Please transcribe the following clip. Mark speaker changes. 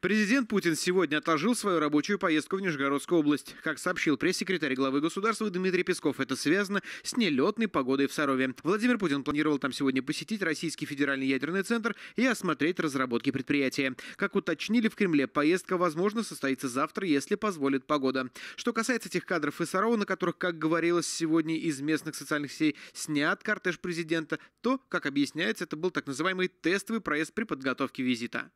Speaker 1: Президент Путин сегодня отложил свою рабочую поездку в Нижегородскую область. Как сообщил пресс-секретарь главы государства Дмитрий Песков, это связано с нелетной погодой в Сарове. Владимир Путин планировал там сегодня посетить Российский федеральный ядерный центр и осмотреть разработки предприятия. Как уточнили в Кремле, поездка, возможно, состоится завтра, если позволит погода. Что касается тех кадров из Сарова, на которых, как говорилось сегодня из местных социальных сетей, снят кортеж президента, то, как объясняется, это был так называемый тестовый проезд при подготовке визита.